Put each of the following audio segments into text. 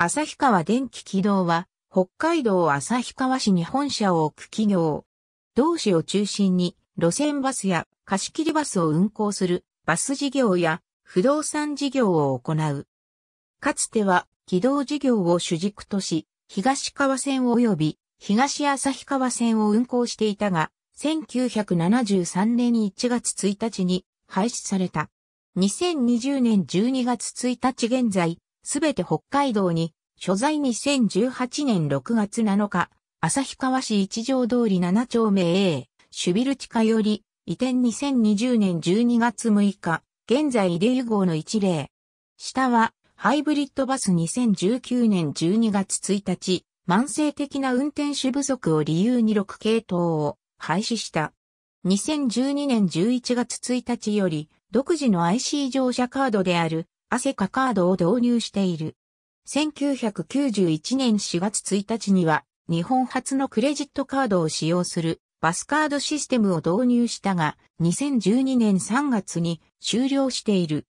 旭川電気軌道は、北海道旭川市に本社を置く企業。同市を中心に、路線バスや貸切バスを運行するバス事業や不動産事業を行う。かつては、軌道事業を主軸とし、東川線及び東旭川線を運行していたが、1973年1月1日に廃止された。2020年12月1日現在、すべて北海道に、所在2018年6月7日、旭川市一条通り7丁目 A、シュビル地下より、移転2020年12月6日、現在入湯号の一例。下は、ハイブリッドバス2019年12月1日、慢性的な運転手不足を理由に6系統を廃止した。2012年11月1日より、独自の IC 乗車カードであるアセカカードを導入している。1991年4月1日には、日本初のクレジットカードを使用するバスカードシステムを導入したが、2012年3月に終了している。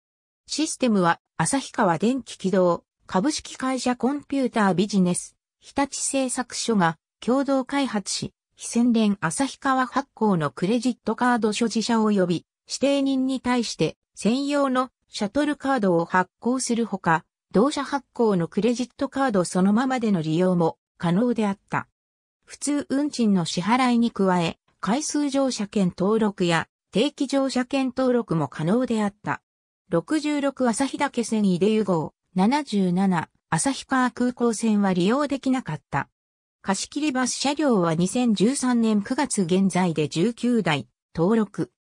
システムは、旭川電気軌道、株式会社コンピュータービジネス、日立製作所が共同開発し、非宣伝旭川発行のクレジットカード所持者及び指定人に対して専用のシャトルカードを発行するほか、同社発行のクレジットカードそのままでの利用も可能であった。普通運賃の支払いに加え、回数乗車券登録や定期乗車券登録も可能であった。66旭岳線井出湯号、77旭川空港線は利用できなかった。貸切バス車両は2013年9月現在で19台登録。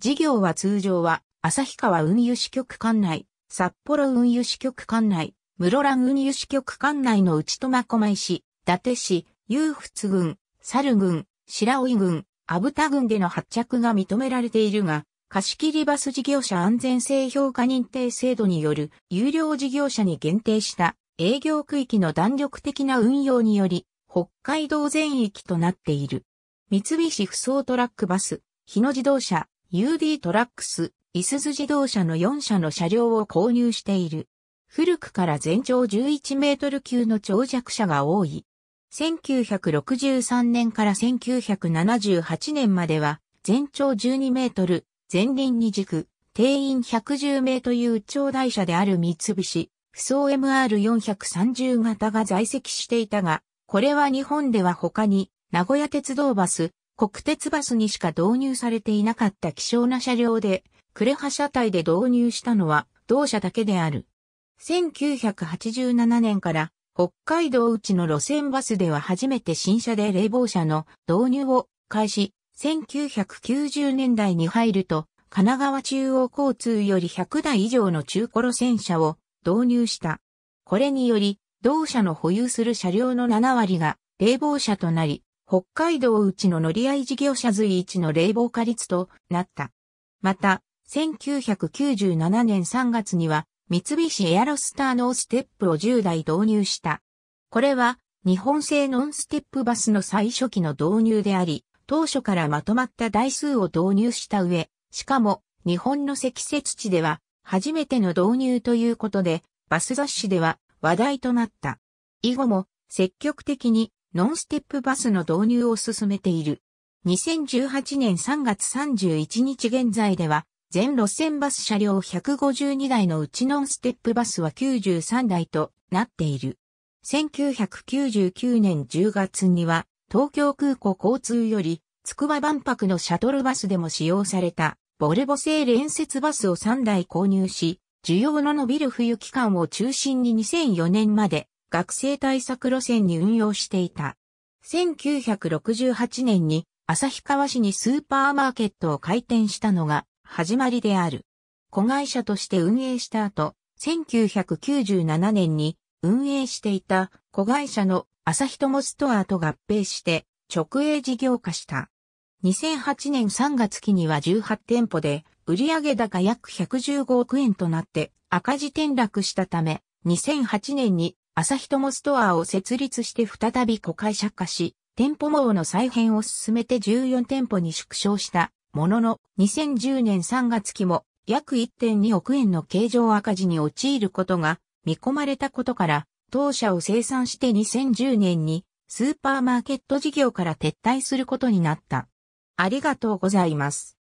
事業は通常は、旭川運輸支局管内、札幌運輸支局管内、室蘭運輸支局管内の内苫小牧市、伊達市、勇仏郡、猿郡、白老郡、阿武田郡での発着が認められているが、貸切バス事業者安全性評価認定制度による有料事業者に限定した営業区域の弾力的な運用により、北海道全域となっている。三菱不走トラックバス、日野自動車、UD トラックス、イスズ自動車の4社の車両を購入している。古くから全長11メートル級の長尺車が多い。1963年から1978年までは、全長12メートル、前輪2軸、定員110名という長大車である三菱、不走 MR430 型が在籍していたが、これは日本では他に、名古屋鉄道バス、国鉄バスにしか導入されていなかった希少な車両で、クレハ車体で導入したのは同社だけである。1987年から北海道内の路線バスでは初めて新車で冷房車の導入を開始、1990年代に入ると神奈川中央交通より100台以上の中古路線車を導入した。これにより、同社の保有する車両の7割が冷房車となり、北海道内の乗り合い事業者随一の冷房化率となった。また、1997年3月には、三菱エアロスターノーステップを10台導入した。これは、日本製ノンステップバスの最初期の導入であり、当初からまとまった台数を導入した上、しかも、日本の積雪地では、初めての導入ということで、バス雑誌では話題となった。以後も、積極的にノンステップバスの導入を進めている。2018年3月31日現在では、全路線バス車両152台のうちノンステップバスは93台となっている。1999年10月には、東京空港交通より、筑波万博のシャトルバスでも使用された、ボルボ製連接バスを3台購入し、需要の伸びる冬期間を中心に2004年まで学生対策路線に運用していた。1968年に旭川市にスーパーマーケットを開店したのが始まりである。子会社として運営した後、1997年に運営していた子会社の旭友ストアと合併して直営事業化した。2008年3月期には18店舗で売上高約115億円となって赤字転落したため、2008年に朝日友ストアを設立して再び子会社化し、店舗網の再編を進めて14店舗に縮小したものの、2010年3月期も約1.2億円の経常赤字に陥ることが見込まれたことから、当社を生産して2010年にスーパーマーケット事業から撤退することになった。ありがとうございます。